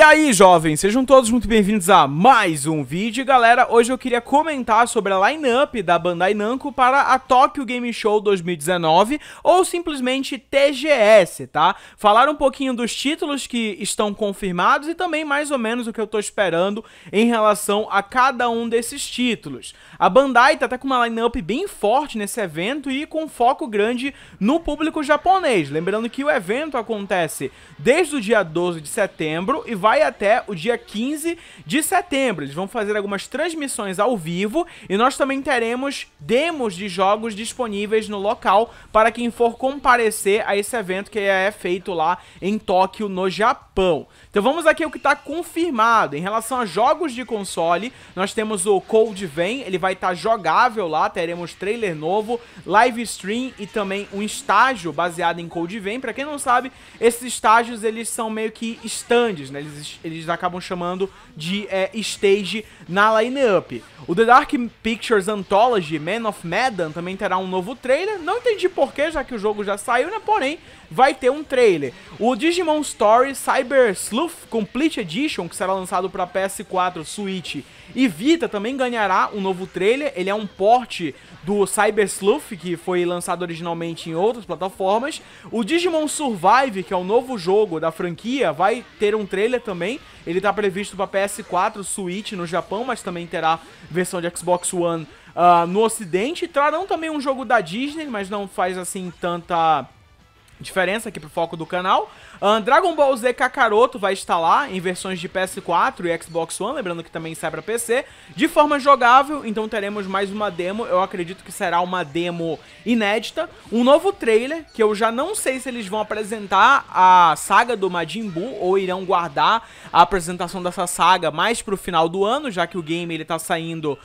E aí, jovens, sejam todos muito bem-vindos a mais um vídeo. Galera, hoje eu queria comentar sobre a line-up da Bandai Namco para a Tokyo Game Show 2019, ou simplesmente TGS, tá? Falar um pouquinho dos títulos que estão confirmados e também mais ou menos o que eu tô esperando em relação a cada um desses títulos. A Bandai tá até com uma line-up bem forte nesse evento e com foco grande no público japonês. Lembrando que o evento acontece desde o dia 12 de setembro e vai vai até o dia 15 de setembro. Eles vão fazer algumas transmissões ao vivo e nós também teremos demos de jogos disponíveis no local para quem for comparecer a esse evento que é feito lá em Tóquio, no Japão. Então vamos aqui ao que está confirmado. Em relação a jogos de console, nós temos o Cold Vem, ele vai estar tá jogável lá, teremos trailer novo, live stream e também um estágio baseado em Cold Vem. Para quem não sabe, esses estágios eles são meio que stands, né? Eles eles, acabam chamando de é, stage na line-up. O The Dark Pictures Anthology Man of Medan também terá um novo trailer, não entendi porquê, já que o jogo já saiu, né? Porém, vai ter um trailer. O Digimon Story Cyber Sleuth Complete Edition, que será lançado para PS4, Switch e Vita também ganhará um novo trailer, ele é um porte do Cyber Sleuth, que foi lançado originalmente em outras plataformas. O Digimon Survive, que é o novo jogo da franquia, vai ter um trailer também. Ele está previsto para PS4, Switch no Japão, mas também terá versão de Xbox One uh, no Ocidente. Trarão também um jogo da Disney, mas não faz assim tanta diferença aqui pro foco do canal. Um, Dragon Ball Z Kakaroto vai estar lá em versões de PS4 e Xbox One, lembrando que também sai para PC, de forma jogável, então teremos mais uma demo, eu acredito que será uma demo inédita, um novo trailer, que eu já não sei se eles vão apresentar a saga do Majin Buu ou irão guardar a apresentação dessa saga mais pro final do ano, já que o game ele tá saindo uh,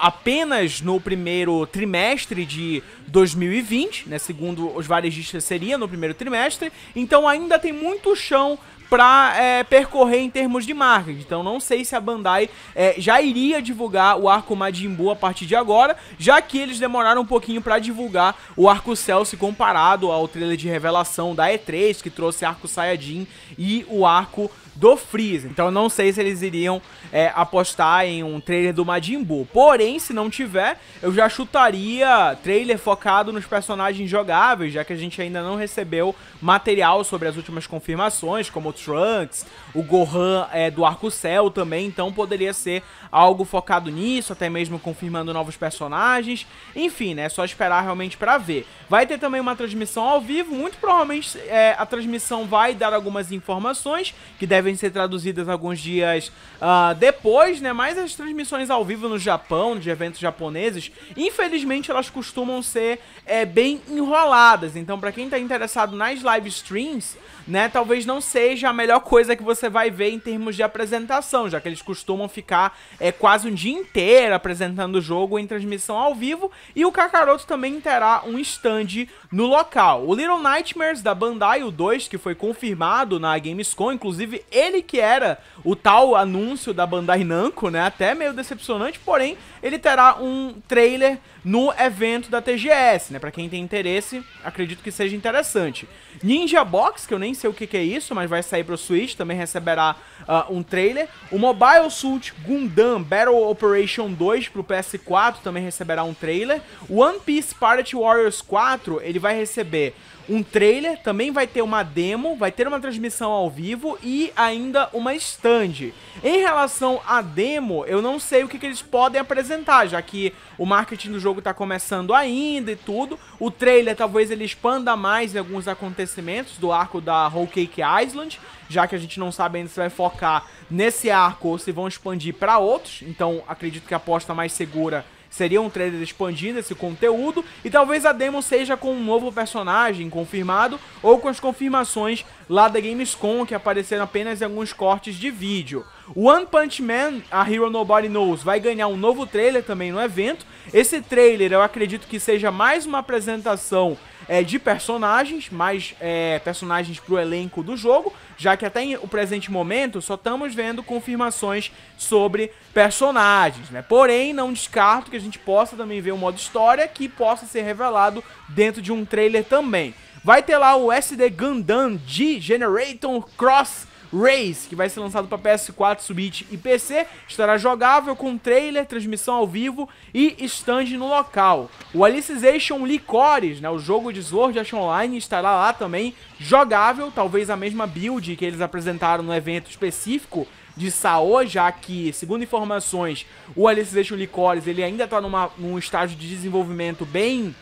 apenas no primeiro trimestre de 2020, né, segundo os varejistas seria no primeiro primeiro trimestre, então ainda tem muito chão para é, percorrer em termos de marketing. Então não sei se a Bandai é, já iria divulgar o arco Majin Buu a partir de agora, já que eles demoraram um pouquinho para divulgar o arco Cell se comparado ao trailer de revelação da E3 que trouxe arco Saiyajin e o arco do Freeza. Então não sei se eles iriam é, apostar em um trailer do Majin Buu. Porém, se não tiver, eu já chutaria trailer focado nos personagens jogáveis, já que a gente ainda não recebeu material sobre as últimas confirmações, como o Trunks, o Gohan é, do Arco Céu também, então poderia ser algo focado nisso, até mesmo confirmando novos personagens. Enfim, né, é só esperar realmente para ver. Vai ter também uma transmissão ao vivo, muito provavelmente é, a transmissão vai dar algumas informações que devem ser traduzidas alguns dias uh, depois, né, mas as transmissões ao vivo no Japão, de eventos japoneses, infelizmente elas costumam ser é, bem enroladas, então para quem tá interessado nas live streams, né, talvez não seja a melhor coisa que você vai ver em termos de apresentação, já que eles costumam ficar é, quase um dia inteiro apresentando o jogo em transmissão ao vivo, e o Kakaroto também terá um stand no local. O Little Nightmares da Bandai, o 2, que foi confirmado na Gamescom, inclusive ele que era o tal anúncio da Bandai Namco, né, até meio decepcionante, porém, ele terá um trailer no evento da TGS, né, pra quem tem interesse, acredito que seja interessante. Ninja Box, que eu nem sei o que, que é isso, mas vai sair para o Switch, também receberá uh, um trailer. O Mobile Suit Gundam Battle Operation 2 para o PS4 também receberá um trailer. O One Piece Pirate Warriors 4, ele vai receber um trailer, também vai ter uma demo, vai ter uma transmissão ao vivo e ainda uma stand. Em relação à demo, eu não sei o que, que eles podem apresentar, já que o marketing do jogo está começando ainda e tudo. O trailer talvez ele expanda mais em alguns acontecimentos do arco da Whole Cake Island, já que a gente não sabe ainda se vai focar nesse arco ou se vão expandir para outros. Então, acredito que a aposta mais segura seria um trailer expandindo esse conteúdo e talvez a demo seja com um novo personagem confirmado ou com as confirmações lá da Gamescom que apareceram apenas em alguns cortes de vídeo. One Punch Man, a Hero Nobody Knows, vai ganhar um novo trailer também no evento. Esse trailer eu acredito que seja mais uma apresentação é, de personagens, mais é, personagens para o elenco do jogo, já que até o presente momento só estamos vendo confirmações sobre personagens, né? Porém, não descarto que a gente possa também ver um modo história que possa ser revelado dentro de um trailer também. Vai ter lá o SD Gundam G Generator Cross Race, que vai ser lançado para PS4, Switch e PC, estará jogável com trailer, transmissão ao vivo e stand no local. O Alicization Licores, né, o jogo de Sword Art Online, estará lá também jogável, talvez a mesma build que eles apresentaram no evento específico, de Saô, já que, segundo informações, o Alicization Licores ele ainda está num estágio de desenvolvimento bem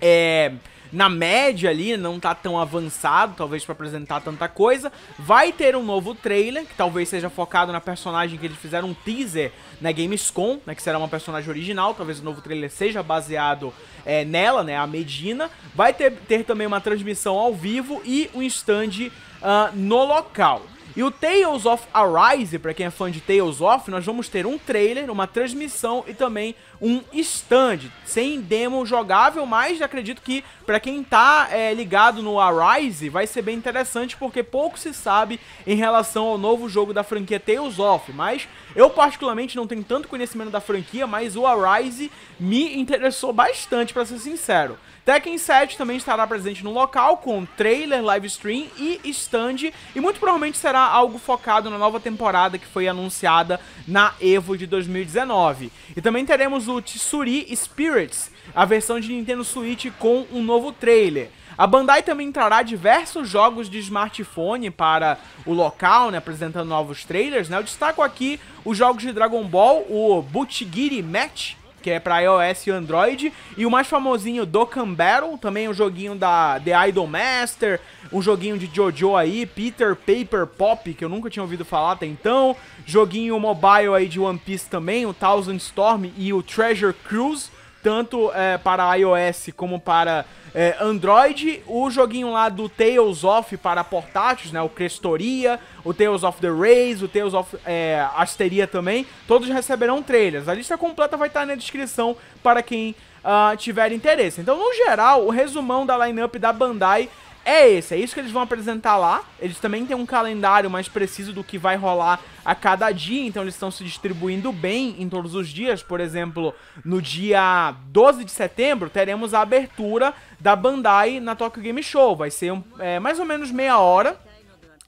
é, na média ali, não tá tão avançado, talvez para apresentar tanta coisa. Vai ter um novo trailer, que talvez seja focado na personagem que eles fizeram um teaser na Gamescom, né, que será uma personagem original, talvez o novo trailer seja baseado é, nela, né, a Medina. Vai ter, ter também uma transmissão ao vivo e um stand uh, no local. E o Tales of Arise, para quem é fã de Tales of, nós vamos ter um trailer, uma transmissão e também um stand, sem demo jogável, mas acredito que para quem tá é, ligado no Arise vai ser bem interessante porque pouco se sabe em relação ao novo jogo da franquia Tales of, mas eu particularmente não tenho tanto conhecimento da franquia, mas o Arise me interessou bastante para ser sincero. Tekken 7 também estará presente no local, com trailer, live stream e stand, e muito provavelmente será algo focado na nova temporada que foi anunciada na EVO de 2019. E também teremos o Tsuri Spirits, a versão de Nintendo Switch com um novo trailer. A Bandai também trará diversos jogos de smartphone para o local, né, apresentando novos trailers. Né? Eu destaco aqui os jogos de Dragon Ball, o Butchigiri Match, que é para iOS e Android. E o mais famosinho, Dokkan Battle, também um joguinho da The Idol Master, um joguinho de JoJo aí, Peter Paper Pop, que eu nunca tinha ouvido falar até então, joguinho mobile aí de One Piece também, o Thousand Storm e o Treasure Cruise tanto é, para iOS como para é, Android. O joguinho lá do Tales of para portáteis, né? O Crestoria, o Tales of the Rays, o Tales of é, Asteria também. Todos receberão trailers. A lista completa vai estar na descrição para quem uh, tiver interesse. Então, no geral, o resumão da lineup da Bandai é esse, é isso que eles vão apresentar lá. Eles também têm um calendário mais preciso do que vai rolar a cada dia, então eles estão se distribuindo bem em todos os dias. Por exemplo, no dia 12 de setembro teremos a abertura da Bandai na Tokyo Game Show. Vai ser um, é, mais ou menos meia hora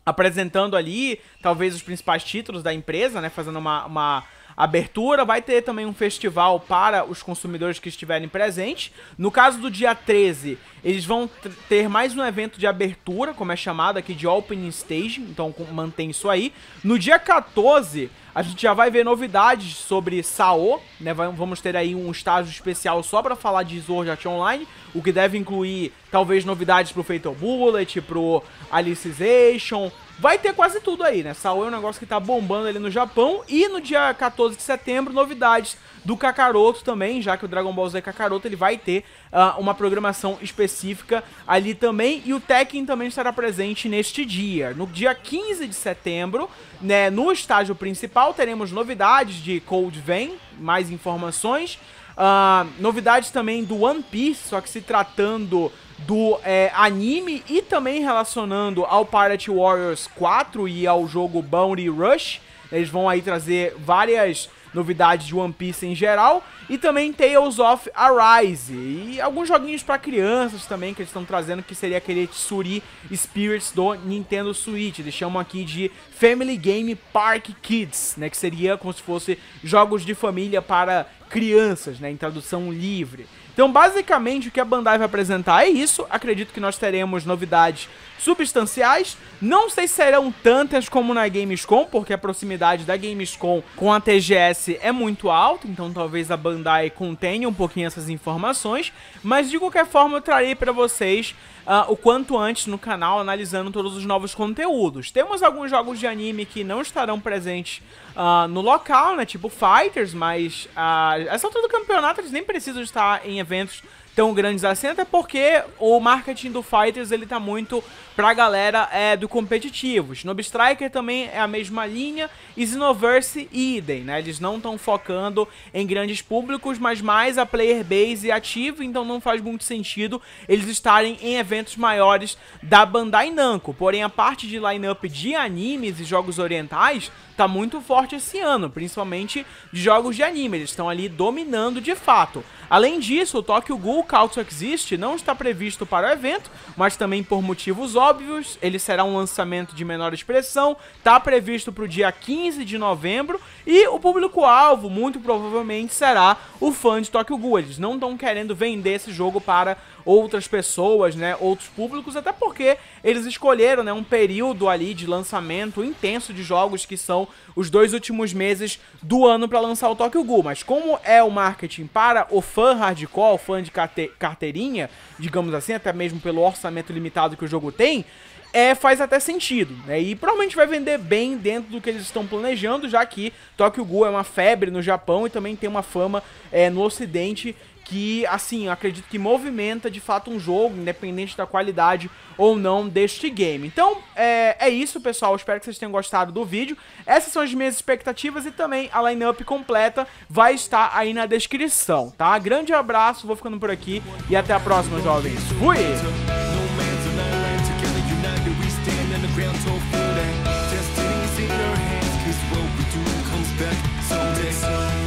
apresentando ali, talvez os principais títulos da empresa, né? Fazendo uma, uma abertura. Vai ter também um festival para os consumidores que estiverem presentes. No caso do dia 13, eles vão ter mais um evento de abertura, como é chamado aqui de Opening Stage, então mantém isso aí. No dia 14 a gente já vai ver novidades sobre Sao, né? Vamos ter aí um estágio especial só para falar de Sword Art Online, o que deve incluir talvez novidades pro Fatal Bullet, pro Alicization. Vai ter quase tudo aí, né? Sao é um negócio que tá bombando ali no Japão e no dia 14 de setembro novidades do Kakaroto também, já que o Dragon Ball Z é Kakaroto ele vai ter uh, uma programação específica ali também e o Tekken também estará presente neste dia. No dia 15 de setembro, né, no estágio principal qual teremos novidades de Cold Vein, mais informações. Uh, novidades também do One Piece, só que se tratando do é, anime e também relacionando ao Pirate Warriors 4 e ao jogo Bounty Rush. Eles vão aí trazer várias novidades de One Piece em geral, e também Tales of Arise, e alguns joguinhos para crianças também que eles estão trazendo, que seria aquele Tsuri Spirits do Nintendo Switch, eles chamam aqui de Family Game Park Kids, né, que seria como se fosse jogos de família para crianças, né, em tradução livre. Então, basicamente, o que a Bandai vai apresentar é isso. Acredito que nós teremos novidades substanciais. Não sei se serão tantas como na Gamescom, porque a proximidade da Gamescom com a TGS é muito alta, então talvez a Bandai contenha um pouquinho essas informações, mas de qualquer forma eu trarei para vocês Uh, o quanto antes no canal, analisando todos os novos conteúdos. Temos alguns jogos de anime que não estarão presentes uh, no local, né? Tipo Fighters, mas uh, ah, essa é altura do campeonato eles nem precisam estar em eventos tão grandes assim, até porque o marketing do Fighters ele tá muito pra galera é, do competitivo. Snob Striker também é a mesma linha, e Xenoverse idem, né? Eles não estão focando em grandes públicos, mas mais a player base é ativa, então não faz muito sentido eles estarem em eventos maiores da Bandai Namco. Porém, a parte de lineup de animes e jogos orientais tá muito forte esse ano, principalmente de jogos de anime. Eles estão ali dominando de fato. Além disso, o Tokyo Ghoul Calcio Existe não está previsto para o evento, mas também por motivos óbvios, ele será um lançamento de menor expressão, está previsto para o dia 15 de novembro, e o público-alvo muito provavelmente será o fã de Tokyo Ghoul. Eles não estão querendo vender esse jogo para outras pessoas, né, outros públicos, até porque eles escolheram, né, um período ali de lançamento intenso de jogos que são os dois últimos meses do ano para lançar o Tokyo Ghoul, mas como é o marketing para o fã hardcore, o fã de carte carteirinha, digamos assim, até mesmo pelo orçamento limitado que o jogo tem, é, faz até sentido, né? E provavelmente vai vender bem dentro do que eles estão planejando, já que Tokyo Ghoul é uma febre no Japão e também tem uma fama é, no Ocidente que, assim, eu acredito que movimenta de fato um jogo, independente da qualidade ou não deste game. Então, é, é isso, pessoal. Eu espero que vocês tenham gostado do vídeo. Essas são as minhas expectativas e também a lineup completa vai estar aí na descrição, tá? Grande abraço, vou ficando por aqui e até a próxima, jovens. Fui! Someday, someday